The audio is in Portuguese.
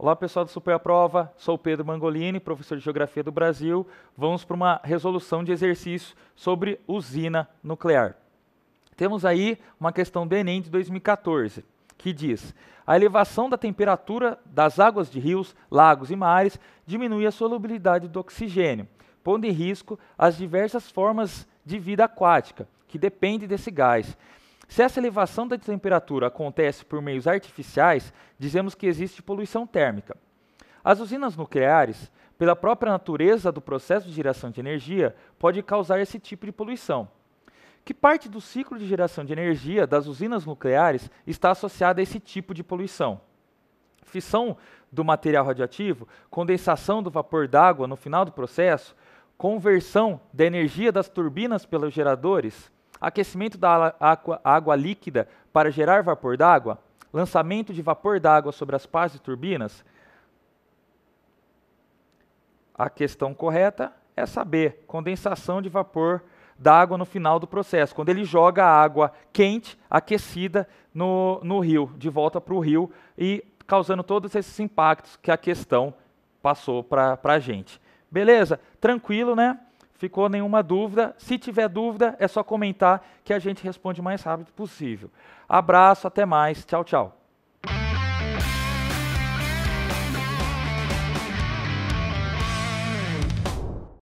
Olá pessoal do Super a Prova, sou Pedro Mangolini, professor de Geografia do Brasil. Vamos para uma resolução de exercício sobre usina nuclear. Temos aí uma questão do Enem de 2014, que diz a elevação da temperatura das águas de rios, lagos e mares diminui a solubilidade do oxigênio, pondo em risco as diversas formas de vida aquática que dependem desse gás. Se essa elevação da temperatura acontece por meios artificiais, dizemos que existe poluição térmica. As usinas nucleares, pela própria natureza do processo de geração de energia, pode causar esse tipo de poluição. Que parte do ciclo de geração de energia das usinas nucleares está associada a esse tipo de poluição? Fissão do material radioativo, condensação do vapor d'água no final do processo, conversão da energia das turbinas pelos geradores, aquecimento da água, água líquida para gerar vapor d'água, lançamento de vapor d'água sobre as pás e turbinas? A questão correta é saber condensação de vapor d'água no final do processo, quando ele joga a água quente, aquecida, no, no rio, de volta para o rio e causando todos esses impactos que a questão passou para a gente. Beleza? Tranquilo, né? Ficou nenhuma dúvida? Se tiver dúvida, é só comentar que a gente responde o mais rápido possível. Abraço, até mais. Tchau, tchau.